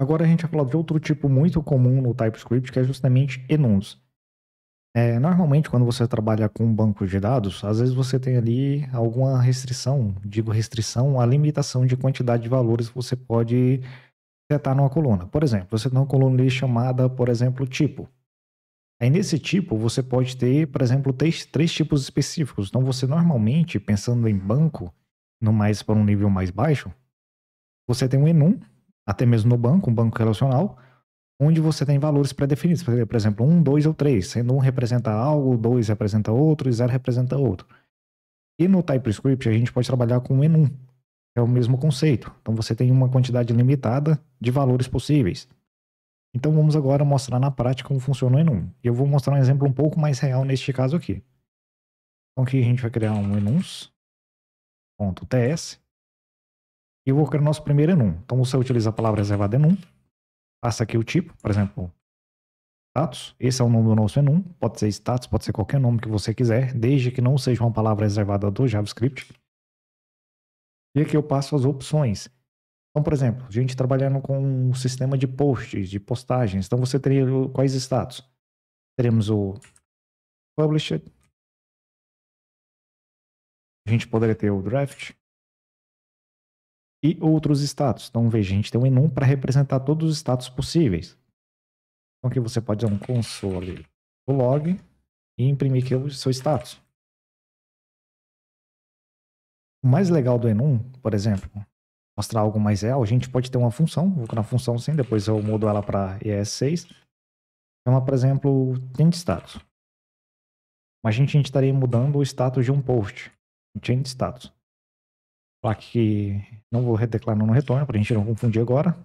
Agora a gente vai falar de outro tipo muito comum no TypeScript, que é justamente enums. É, normalmente, quando você trabalha com um banco de dados, às vezes você tem ali alguma restrição, digo restrição, a limitação de quantidade de valores que você pode setar numa coluna. Por exemplo, você tem uma coluna chamada, por exemplo, tipo. Aí nesse tipo, você pode ter, por exemplo, três, três tipos específicos. Então, você normalmente, pensando em banco, no mais para um nível mais baixo, você tem um enum, até mesmo no banco, um banco relacional, onde você tem valores pré-definidos, por exemplo, um, dois ou três, sendo um representa algo, dois representa outro e zero representa outro. E no TypeScript a gente pode trabalhar com enum, é o mesmo conceito. Então você tem uma quantidade limitada de valores possíveis. Então vamos agora mostrar na prática como funciona o enum. E eu vou mostrar um exemplo um pouco mais real neste caso aqui. Então aqui a gente vai criar um enums.ts e o nosso primeiro enum é Então você utiliza a palavra reservada enum, é passa aqui o tipo, por exemplo, status. Esse é o nome do nosso enum, é pode ser status, pode ser qualquer nome que você quiser, desde que não seja uma palavra reservada do JavaScript. E aqui eu passo as opções. Então, por exemplo, a gente trabalhando com um sistema de posts, de postagens. Então você teria quais status? Teremos o published. A gente poderia ter o draft e outros status. Então, veja, a gente tem um enum para representar todos os status possíveis. Então, que você pode dar é um console do log e imprimir aqui o seu status. O mais legal do enum, por exemplo, mostrar algo mais real, a gente pode ter uma função, vou na função sim, depois eu mudo ela para ES6. Então, por exemplo, change status. Mas a gente, a gente estaria mudando o status de um post, change status. Falar que não vou redeclarar no retorno, para a gente não confundir agora.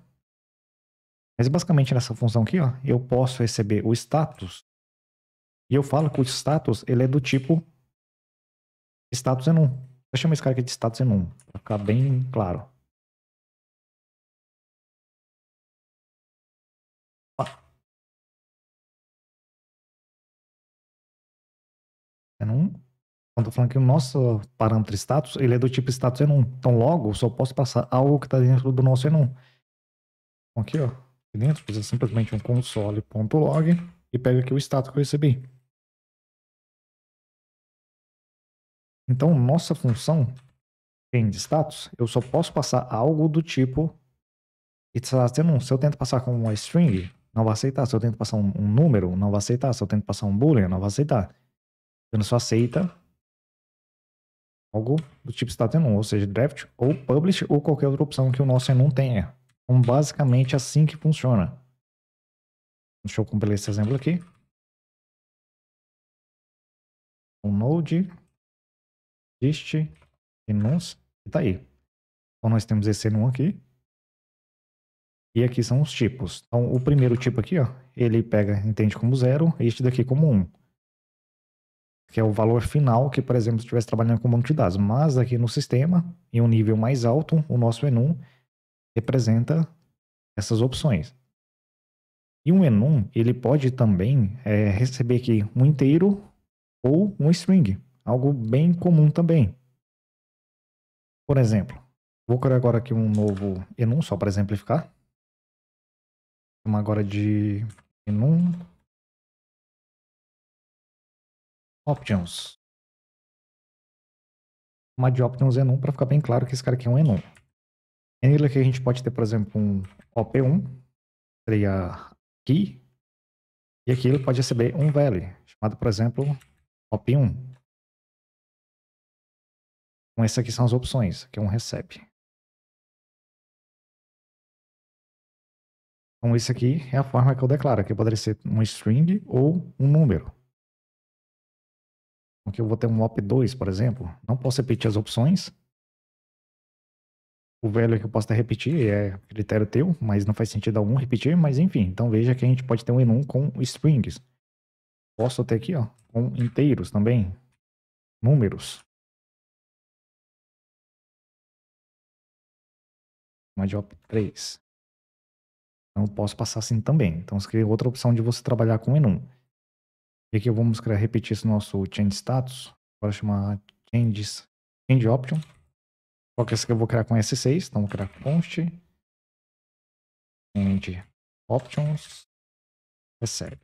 Mas basicamente nessa função aqui, ó, eu posso receber o status. E eu falo que o status ele é do tipo status enum. Eu chamar esse cara aqui de status enum, para ficar bem claro. Enum Estou falando que o nosso parâmetro status, ele é do tipo status enum. Então, logo, só posso passar algo que está dentro do nosso enum. Então, aqui, ó. Aqui dentro, fazer simplesmente um console.log e pega aqui o status que eu recebi. Então, nossa função tem de status, eu só posso passar algo do tipo status enum. Se eu tento passar com uma string, não vai aceitar. Se eu tento passar um, número, não vai aceitar. Se eu tento passar um boolean, não vai aceitar. não só aceita algo do tipo está tendo ou seja, draft ou publish ou qualquer outra opção que o nosso não tenha. Então, basicamente é assim que funciona. Deixa eu compilar esse exemplo aqui. Um node, dist, enums, e tá aí. Então, nós temos esse enum aqui. E aqui são os tipos. Então, o primeiro tipo aqui, ó, ele pega, entende como zero, este daqui como um que é o valor final que, por exemplo, estivesse trabalhando com banco de dados. Mas aqui no sistema, em um nível mais alto, o nosso enum representa essas opções. E um enum, ele pode também é, receber aqui um inteiro ou um string, algo bem comum também. Por exemplo, vou criar agora aqui um novo enum, só para exemplificar. Vamos agora de enum Options. Uma de Options Enon, para ficar bem claro que esse cara aqui é um enum. E nele aqui a gente pode ter, por exemplo, um OP1, seria aqui, e aqui ele pode receber um value, chamado, por exemplo, OP1. Então essas aqui são as opções que é um recebe. Então isso aqui é a forma que eu declaro, que poderia ser um string ou um número que eu vou ter um OP2, por exemplo, não posso repetir as opções. O velho é que eu posso até repetir é critério teu, mas não faz sentido algum repetir, mas enfim. Então veja que a gente pode ter um enum com strings. Posso ter aqui, ó, com inteiros também. Números. Uma de OP3. Não posso passar assim também. Então você outra opção de você trabalhar com enum. E aqui eu vamos criar, repetir esse nosso change status. Agora chamar changes, change option. Só que é essa aqui eu vou criar com S6. Então vou criar const change options recebe.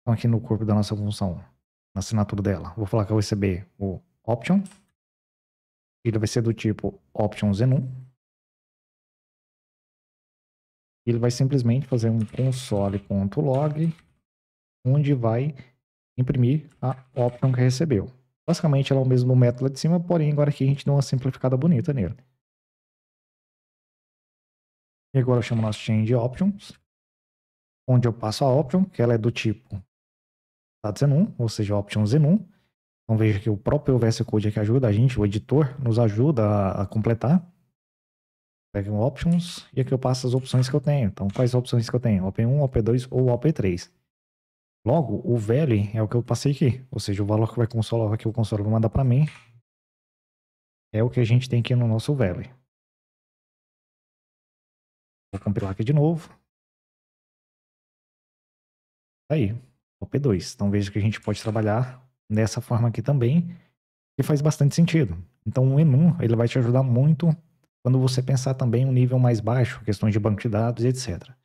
Então aqui no corpo da nossa função, na assinatura dela, vou falar que eu vou receber o option. Ele vai ser do tipo options enum. Ele vai simplesmente fazer um console.log onde vai imprimir a option que recebeu. Basicamente, ela é o mesmo método lá de cima, porém agora aqui a gente deu uma simplificada bonita nele. E agora eu chamo nosso change options, onde eu passo a option, que ela é do tipo status enum, ou seja, option enum. Então veja que o próprio VS Code aqui ajuda a gente, o editor nos ajuda a, a completar. Pega um options e aqui eu passo as opções que eu tenho. Então quais opções que eu tenho? OP1, OP2 ou OP3. Logo, o value é o que eu passei aqui, ou seja, o valor que, vai consolar, que o console vai mandar para mim é o que a gente tem aqui no nosso value. Vou compilar aqui de novo. Tá aí, o P2. Então veja que a gente pode trabalhar dessa forma aqui também, que faz bastante sentido. Então o enum ele vai te ajudar muito quando você pensar também um nível mais baixo, questões de banco de dados, etc.